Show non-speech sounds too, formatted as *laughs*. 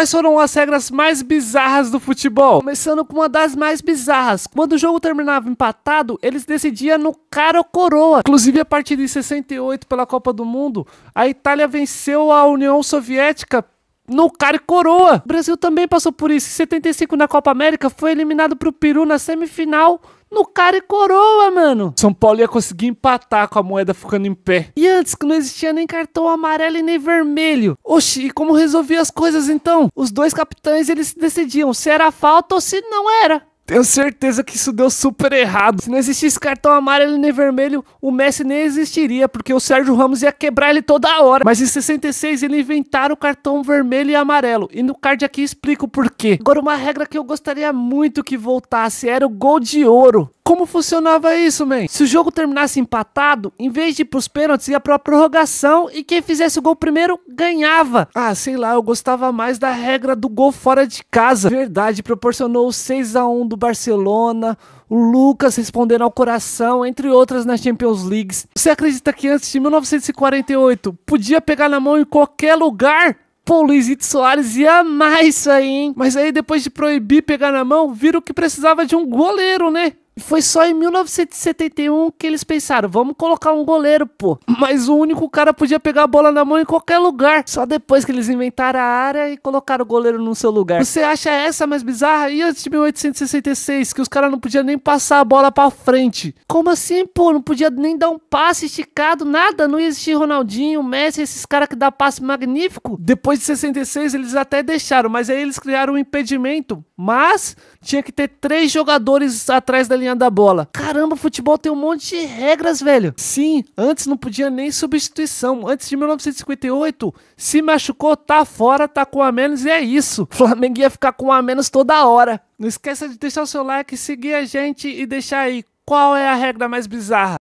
Quais foram as regras mais bizarras do futebol? Começando com uma das mais bizarras. Quando o jogo terminava empatado, eles decidiam no cara ou coroa. Inclusive, a partir de 68 pela Copa do Mundo, a Itália venceu a União Soviética no cara e coroa. O Brasil também passou por isso. Em 75 na Copa América foi eliminado pro Peru na semifinal no cara e coroa, mano. São Paulo ia conseguir empatar com a moeda ficando em pé. E antes que não existia nem cartão amarelo e nem vermelho. Oxi, e como resolvia as coisas então? Os dois capitães eles decidiam se era falta ou se não era. Tenho certeza que isso deu super errado. Se não existisse cartão amarelo nem vermelho, o Messi nem existiria, porque o Sérgio Ramos ia quebrar ele toda hora. Mas em 66 ele inventaram o cartão vermelho e amarelo. E no card aqui explico por quê. Agora, uma regra que eu gostaria muito que voltasse era o gol de ouro como funcionava isso, man? Se o jogo terminasse empatado, em vez de ir pros pênaltis, ia pra prorrogação e quem fizesse o gol primeiro ganhava. Ah, sei lá, eu gostava mais da regra do gol fora de casa. Verdade, proporcionou o 6 a 1 do Barcelona, o Lucas respondendo ao coração, entre outras nas Champions Leagues. Você acredita que antes de 1948 podia pegar na mão em qualquer lugar? Pô, Luizito Soares ia amar isso aí, hein? Mas aí depois de proibir pegar na mão, viram que precisava de um goleiro, né? foi só em 1971 que eles pensaram, vamos colocar um goleiro, pô. Mas o único cara podia pegar a bola na mão em qualquer lugar. Só depois que eles inventaram a área e colocaram o goleiro no seu lugar. Você acha essa mais bizarra? E antes de 1866, que os caras não podiam nem passar a bola pra frente. Como assim, pô? Não podia nem dar um passe esticado, nada. Não ia existir Ronaldinho, Messi, esses caras que dá passe magnífico. Depois de 66, eles até deixaram, mas aí eles criaram um impedimento. Mas tinha que ter três jogadores atrás da linha da bola. Caramba, futebol tem um monte de regras, velho. Sim, antes não podia nem substituição. Antes de 1958, se machucou, tá fora, tá com a menos e é isso. *laughs* Flamengo ia ficar com a menos toda hora. Não esqueça de deixar o seu like, seguir a gente e deixar aí qual é a regra mais bizarra.